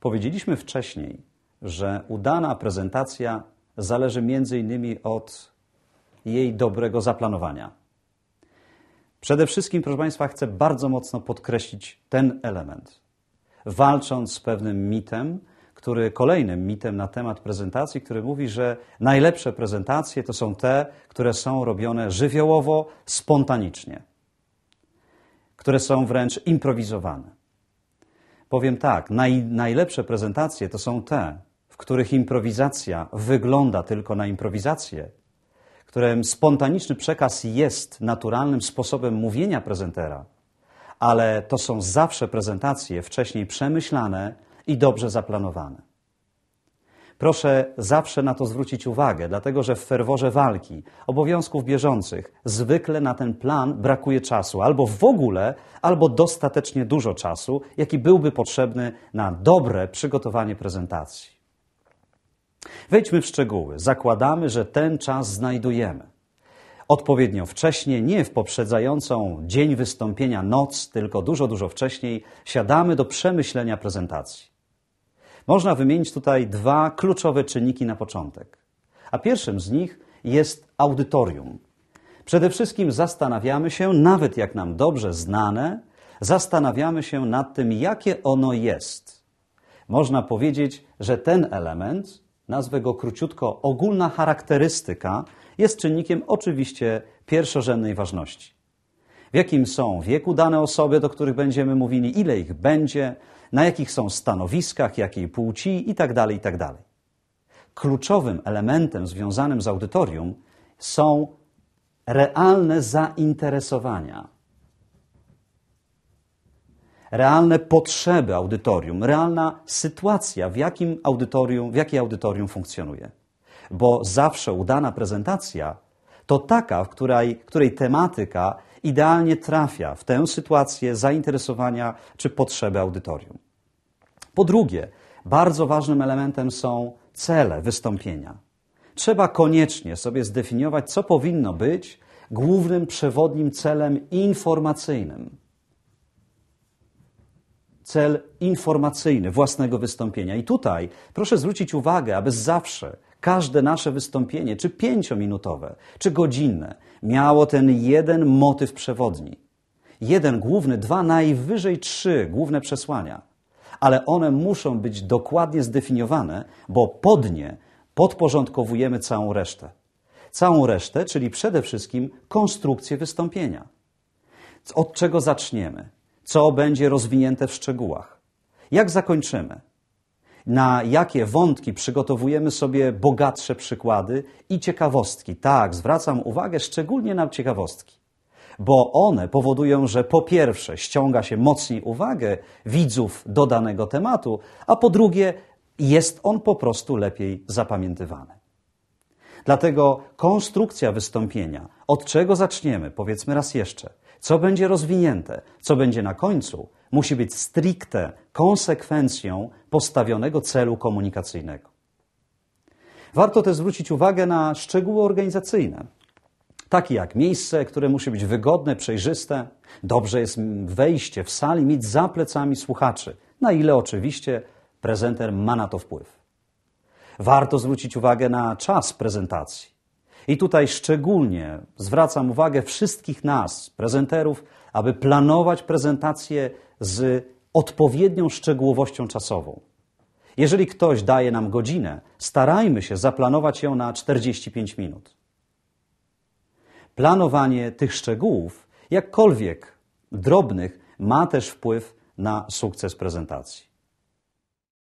Powiedzieliśmy wcześniej, że udana prezentacja zależy m.in. od jej dobrego zaplanowania. Przede wszystkim, proszę Państwa, chcę bardzo mocno podkreślić ten element. Walcząc z pewnym mitem, który kolejnym mitem na temat prezentacji, który mówi, że najlepsze prezentacje to są te, które są robione żywiołowo, spontanicznie, które są wręcz improwizowane. Powiem tak, naj, najlepsze prezentacje to są te, w których improwizacja wygląda tylko na improwizację, w którym spontaniczny przekaz jest naturalnym sposobem mówienia prezentera, ale to są zawsze prezentacje wcześniej przemyślane i dobrze zaplanowane. Proszę zawsze na to zwrócić uwagę, dlatego że w ferworze walki, obowiązków bieżących, zwykle na ten plan brakuje czasu, albo w ogóle, albo dostatecznie dużo czasu, jaki byłby potrzebny na dobre przygotowanie prezentacji. Wejdźmy w szczegóły. Zakładamy, że ten czas znajdujemy odpowiednio wcześnie, nie w poprzedzającą dzień wystąpienia noc, tylko dużo, dużo wcześniej, siadamy do przemyślenia prezentacji. Można wymienić tutaj dwa kluczowe czynniki na początek. A pierwszym z nich jest audytorium. Przede wszystkim zastanawiamy się, nawet jak nam dobrze znane, zastanawiamy się nad tym, jakie ono jest. Można powiedzieć, że ten element, nazwę go króciutko ogólna charakterystyka, jest czynnikiem oczywiście pierwszorzędnej ważności w jakim są wieku dane osoby, do których będziemy mówili, ile ich będzie, na jakich są stanowiskach, jakiej płci itd. Tak itd. Tak Kluczowym elementem związanym z audytorium są realne zainteresowania, realne potrzeby audytorium, realna sytuacja, w jakim audytorium, w jakiej audytorium funkcjonuje. Bo zawsze udana prezentacja to taka, w której, której tematyka idealnie trafia w tę sytuację zainteresowania czy potrzeby audytorium. Po drugie, bardzo ważnym elementem są cele wystąpienia. Trzeba koniecznie sobie zdefiniować, co powinno być głównym przewodnim celem informacyjnym. Cel informacyjny własnego wystąpienia. I tutaj proszę zwrócić uwagę, aby zawsze Każde nasze wystąpienie, czy pięciominutowe, czy godzinne, miało ten jeden motyw przewodni. Jeden główny, dwa, najwyżej trzy główne przesłania. Ale one muszą być dokładnie zdefiniowane, bo pod nie podporządkowujemy całą resztę. Całą resztę, czyli przede wszystkim konstrukcję wystąpienia. Od czego zaczniemy? Co będzie rozwinięte w szczegółach? Jak zakończymy? na jakie wątki przygotowujemy sobie bogatsze przykłady i ciekawostki. Tak, zwracam uwagę szczególnie na ciekawostki, bo one powodują, że po pierwsze ściąga się mocniej uwagę widzów do danego tematu, a po drugie jest on po prostu lepiej zapamiętywany. Dlatego konstrukcja wystąpienia, od czego zaczniemy, powiedzmy raz jeszcze – co będzie rozwinięte, co będzie na końcu, musi być stricte konsekwencją postawionego celu komunikacyjnego. Warto też zwrócić uwagę na szczegóły organizacyjne, takie jak miejsce, które musi być wygodne, przejrzyste. Dobrze jest wejście w sali mieć za plecami słuchaczy, na ile oczywiście prezenter ma na to wpływ. Warto zwrócić uwagę na czas prezentacji. I tutaj szczególnie zwracam uwagę wszystkich nas, prezenterów, aby planować prezentację z odpowiednią szczegółowością czasową. Jeżeli ktoś daje nam godzinę, starajmy się zaplanować ją na 45 minut. Planowanie tych szczegółów, jakkolwiek drobnych, ma też wpływ na sukces prezentacji.